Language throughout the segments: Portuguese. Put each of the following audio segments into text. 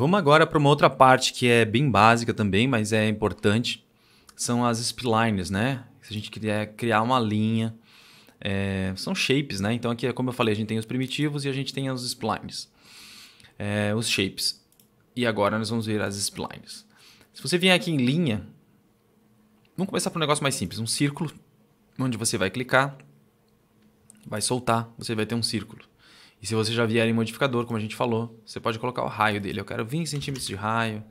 Vamos agora para uma outra parte que é bem básica também, mas é importante. São as splines, né? Se a gente quer criar uma linha, é, são shapes, né? Então aqui, é como eu falei, a gente tem os primitivos e a gente tem os splines, é, os shapes. E agora nós vamos ver as splines. Se você vier aqui em linha, vamos começar por um negócio mais simples, um círculo, onde você vai clicar, vai soltar, você vai ter um círculo. E se você já vier em modificador, como a gente falou, você pode colocar o raio dele. Eu quero 20 centímetros de raio.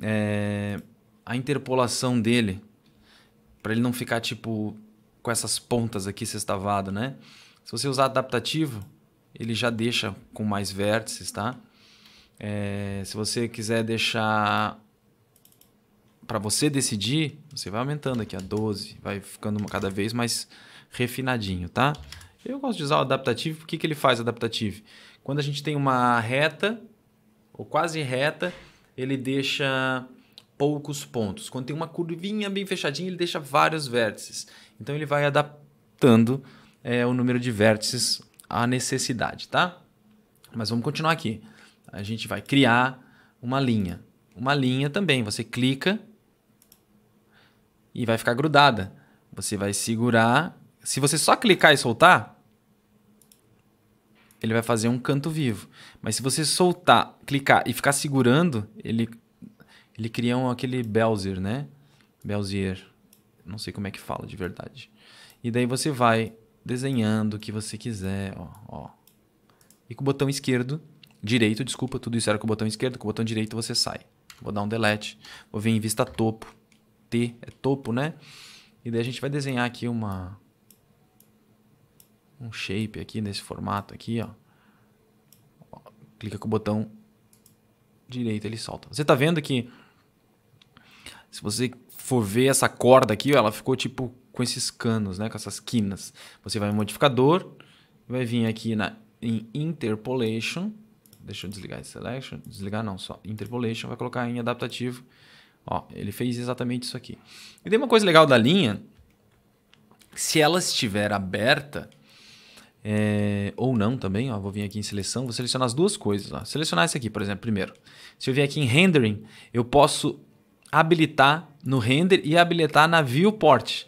É, a interpolação dele, para ele não ficar tipo com essas pontas aqui sextavado, né? Se você usar adaptativo, ele já deixa com mais vértices, tá? É, se você quiser deixar para você decidir, você vai aumentando aqui a 12, vai ficando cada vez mais refinadinho, tá? Eu gosto de usar o adaptativo. Por que, que ele faz adaptativo? Quando a gente tem uma reta, ou quase reta, ele deixa poucos pontos. Quando tem uma curvinha bem fechadinha, ele deixa vários vértices. Então ele vai adaptando é, o número de vértices à necessidade, tá? Mas vamos continuar aqui. A gente vai criar uma linha. Uma linha também, você clica e vai ficar grudada. Você vai segurar se você só clicar e soltar, ele vai fazer um canto vivo. Mas se você soltar, clicar e ficar segurando, ele, ele cria um, aquele Belzer, né? Belzier. Não sei como é que fala de verdade. E daí você vai desenhando o que você quiser, ó, ó. E com o botão esquerdo, direito, desculpa, tudo isso era com o botão esquerdo, com o botão direito você sai. Vou dar um delete, vou vir em vista topo. T é topo, né? E daí a gente vai desenhar aqui uma um shape aqui nesse formato aqui, ó. Clica com o botão direito, ele solta. Você tá vendo que se você for ver essa corda aqui, ela ficou tipo com esses canos, né, com essas quinas. Você vai no modificador, vai vir aqui na em interpolation, deixa eu desligar esse selection, desligar não, só interpolation, vai colocar em adaptativo. Ó, ele fez exatamente isso aqui. E tem uma coisa legal da linha, se ela estiver aberta, é, ou não também, ó, vou vir aqui em seleção, vou selecionar as duas coisas. Ó. Selecionar esse aqui, por exemplo, primeiro. Se eu vier aqui em rendering, eu posso habilitar no render e habilitar na viewport.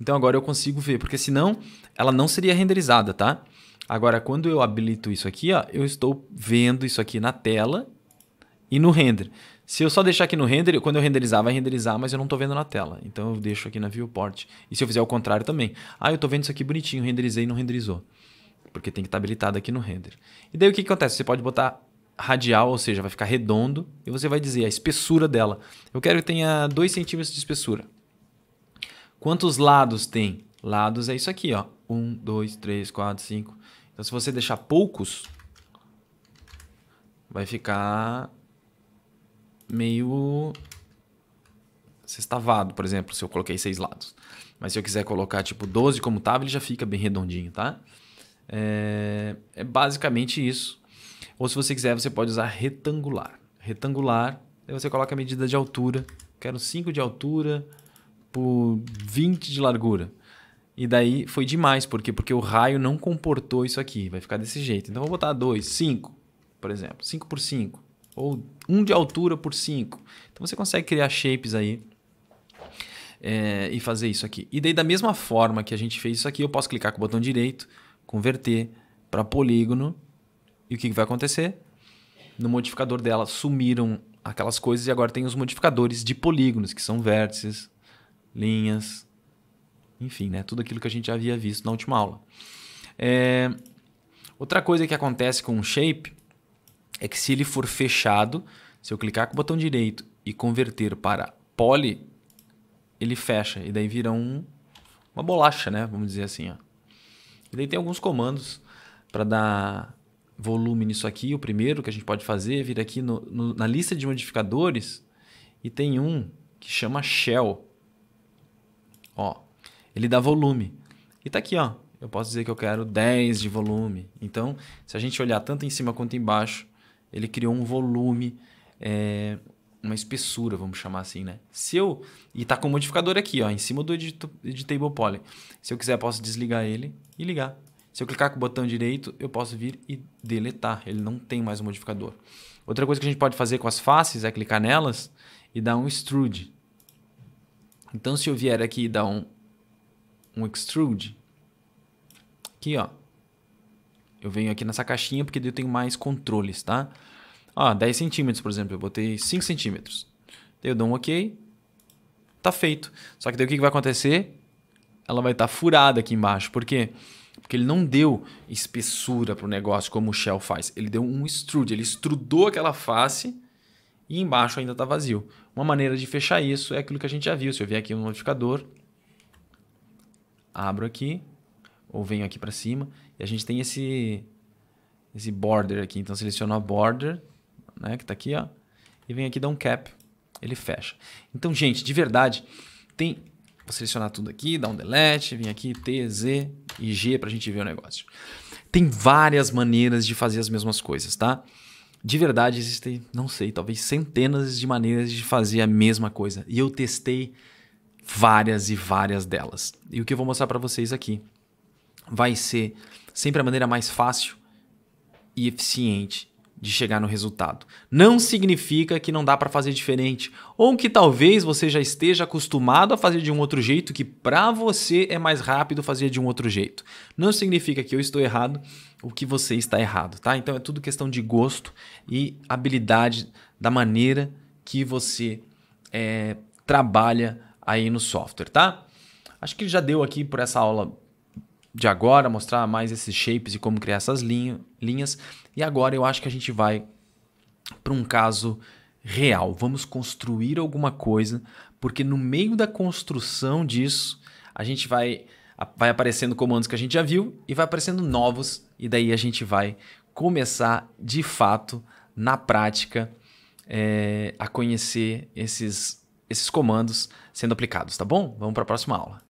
Então agora eu consigo ver, porque senão ela não seria renderizada, tá? Agora, quando eu habilito isso aqui, ó, eu estou vendo isso aqui na tela e no render. Se eu só deixar aqui no render, quando eu renderizar, vai renderizar, mas eu não estou vendo na tela. Então eu deixo aqui na viewport. E se eu fizer o contrário também. Ah, eu estou vendo isso aqui bonitinho, renderizei e não renderizou porque tem que estar habilitado aqui no render. E daí o que, acontece? Você pode botar radial, ou seja, vai ficar redondo, e você vai dizer a espessura dela. Eu quero que tenha 2 centímetros de espessura. Quantos lados tem? Lados é isso aqui, ó. 1, 2, 3, 4, 5. Então, se você deixar poucos, vai ficar meio sextavado, por exemplo, se eu coloquei seis lados. Mas se eu quiser colocar tipo 12 como estava, ele já fica bem redondinho, tá? É, é basicamente isso. Ou se você quiser, você pode usar retangular. Retangular, aí você coloca a medida de altura. Quero 5 de altura por 20 de largura. E daí foi demais, por quê? Porque o raio não comportou isso aqui, vai ficar desse jeito. Então vou botar 2, 5, por exemplo, 5 por 5, ou 1 um de altura por 5. Então você consegue criar shapes aí é, e fazer isso aqui. E daí da mesma forma que a gente fez isso aqui, eu posso clicar com o botão direito, converter para polígono. E o que, que vai acontecer? No modificador dela sumiram aquelas coisas e agora tem os modificadores de polígonos, que são vértices, linhas, enfim, né? tudo aquilo que a gente já havia visto na última aula. É... Outra coisa que acontece com o shape é que se ele for fechado, se eu clicar com o botão direito e converter para poly, ele fecha e daí vira um, uma bolacha, né? Vamos dizer assim, ó. E daí tem alguns comandos para dar volume nisso aqui. O primeiro que a gente pode fazer é vir aqui no, no, na lista de modificadores e tem um que chama shell. Ó, ele dá volume. E tá aqui, ó. Eu posso dizer que eu quero 10 de volume. Então, se a gente olhar tanto em cima quanto embaixo, ele criou um volume é, uma espessura, vamos chamar assim, né? Se eu. E tá com o modificador aqui, ó, em cima do edit, editable poly. Se eu quiser, eu posso desligar ele e ligar. Se eu clicar com o botão direito, eu posso vir e deletar. Ele não tem mais o um modificador. Outra coisa que a gente pode fazer com as faces é clicar nelas e dar um extrude. Então, se eu vier aqui e dar um, um extrude, aqui, ó. Eu venho aqui nessa caixinha porque eu tenho mais controles, Tá? Ah, 10 centímetros, por exemplo. Eu botei 5 centímetros. Eu dou um OK. Tá feito. Só que daí o que vai acontecer? Ela vai estar tá furada aqui embaixo. Por quê? Porque ele não deu espessura para o negócio como o Shell faz. Ele deu um extrude. Ele extrudou aquela face e embaixo ainda está vazio. Uma maneira de fechar isso é aquilo que a gente já viu. Se eu vier aqui no modificador, abro aqui, ou venho aqui para cima, e a gente tem esse, esse border aqui. Então, seleciono a border, né, que está aqui, ó, e vem aqui dar um cap, ele fecha. Então, gente, de verdade, tem Vou selecionar tudo aqui, dar um delete, vem aqui, T, Z e G para a gente ver o negócio. Tem várias maneiras de fazer as mesmas coisas, tá? De verdade, existem, não sei, talvez centenas de maneiras de fazer a mesma coisa. E eu testei várias e várias delas. E o que eu vou mostrar para vocês aqui vai ser sempre a maneira mais fácil e eficiente de chegar no resultado. Não significa que não dá para fazer diferente, ou que talvez você já esteja acostumado a fazer de um outro jeito que para você é mais rápido fazer de um outro jeito. Não significa que eu estou errado ou que você está errado, tá? Então é tudo questão de gosto e habilidade da maneira que você é, trabalha aí no software, tá? Acho que já deu aqui por essa aula de agora, mostrar mais esses shapes e como criar essas linha, linhas. E agora eu acho que a gente vai para um caso real. Vamos construir alguma coisa, porque no meio da construção disso, a gente vai, vai aparecendo comandos que a gente já viu e vai aparecendo novos, e daí a gente vai começar de fato, na prática, é, a conhecer esses, esses comandos sendo aplicados, tá bom? Vamos para a próxima aula.